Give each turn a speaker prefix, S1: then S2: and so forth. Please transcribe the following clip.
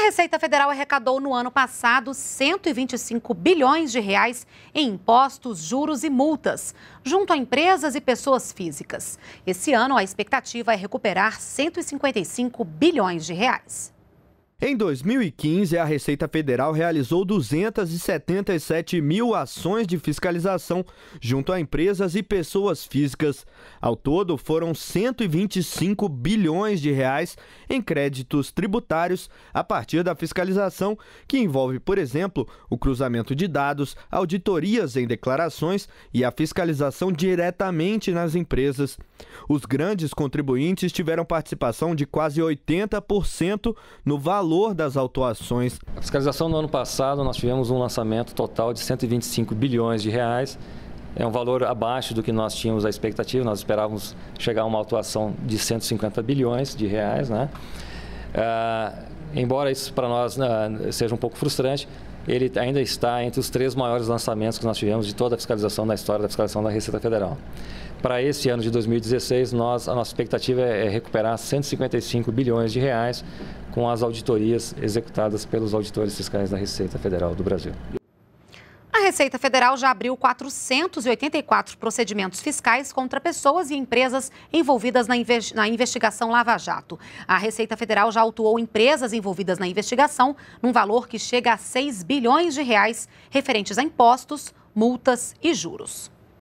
S1: A Receita Federal arrecadou no ano passado 125 bilhões de reais em impostos, juros e multas, junto a empresas e pessoas físicas. Esse ano, a expectativa é recuperar 155 bilhões de reais.
S2: Em 2015, a Receita Federal realizou 277 mil ações de fiscalização junto a empresas e pessoas físicas. Ao todo, foram 125 bilhões de reais em créditos tributários a partir da fiscalização, que envolve, por exemplo, o cruzamento de dados, auditorias em declarações e a fiscalização diretamente nas empresas. Os grandes contribuintes tiveram participação de quase 80% no valor valor das autuações. A fiscalização no ano passado, nós tivemos um lançamento total de
S3: 125 bilhões de reais. É um valor abaixo do que nós tínhamos a expectativa, nós esperávamos chegar a uma autuação de 150 bilhões de reais, né? Ah, embora isso para nós uh, seja um pouco frustrante, ele ainda está entre os três maiores lançamentos que nós tivemos de toda a fiscalização da história da fiscalização da Receita Federal. Para este ano de 2016, nós, a nossa expectativa é, é recuperar 155 bilhões de reais com as auditorias executadas pelos auditores fiscais da Receita Federal do Brasil.
S1: A Receita Federal já abriu 484 procedimentos fiscais contra pessoas e empresas envolvidas na, inve na, investigação Lava Jato. A Receita Federal já autuou empresas envolvidas na investigação num valor que chega a 6 bilhões de reais referentes a impostos, multas e juros.